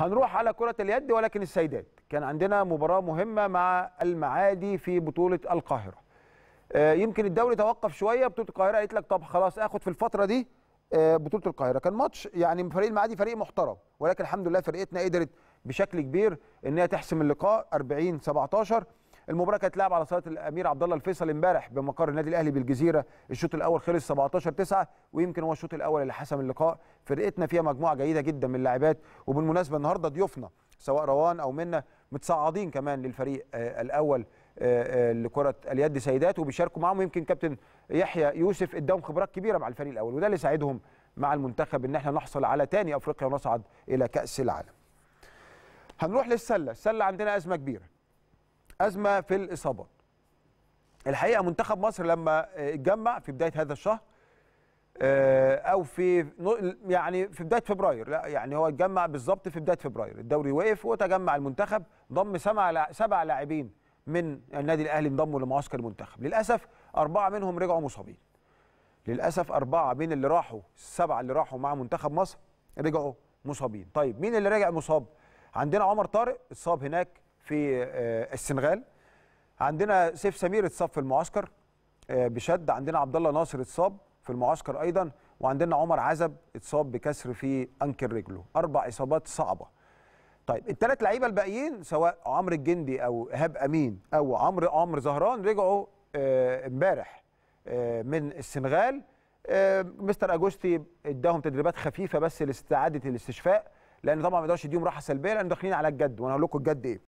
هنروح على كرة اليد ولكن السيدات كان عندنا مباراة مهمة مع المعادي في بطولة القاهرة آه، يمكن الدوري توقف شوية بطولة القاهرة قالت لك طب خلاص اخد في الفترة دي آه، بطولة القاهرة كان ماتش يعني فريق المعادي فريق محترم ولكن الحمد لله فرقتنا قدرت بشكل كبير ان هي تحسم اللقاء 40 17 المباراه كانت لعب على صاله الامير عبد الله الفيصل امبارح بمقر النادي الاهلي بالجزيره الشوط الاول خلص 17 9 ويمكن هو الشوط الاول اللي حسم اللقاء فرقتنا فيها مجموعه جيده جدا من اللاعبات وبالمناسبه النهارده ضيوفنا سواء روان او منا متصعدين كمان للفريق آه، الاول آه، آه، لكره اليد سيدات وبيشاركوا معاهم يمكن كابتن يحيى يوسف اداهم خبرات كبيره مع الفريق الاول وده اللي ساعدهم مع المنتخب ان احنا نحصل على ثاني افريقيا ونصعد الى كاس العالم هنروح للسله السله عندنا ازمه كبيره ازمه في الاصابات. الحقيقه منتخب مصر لما آه، اتجمع في بدايه هذا الشهر آه، او في يعني في بدايه فبراير لا يعني هو اتجمع بالظبط في بدايه فبراير الدوري وقف وتجمع المنتخب ضم سبع لاعبين من النادي الاهلي انضموا لمعسكر المنتخب للاسف اربعه منهم رجعوا مصابين للاسف اربعه من اللي راحوا السبعه اللي راحوا مع منتخب مصر رجعوا مصابين طيب مين اللي رجع مصاب عندنا عمر طارق اتصاب هناك في آه، السنغال عندنا سيف سمير اتصاب في المعسكر آه، بشد عندنا عبد الله ناصر اتصاب في المعسكر ايضا وعندنا عمر عزب اتصاب بكسر في انكل رجله اربع اصابات صعبه طيب الثلاث لعيبه الباقيين سواء عمرو الجندي او ايهاب امين او عمرو عمرو زهران رجعوا آه، امبارح من السنغال مستر اجوستي اداهم تدريبات خفيفه بس لاستعاده الاستشفاء لان طبعا ما يقدرش يديهم راحه سلبيه لان داخلين على الجد وانا هقول لكم الجد ايه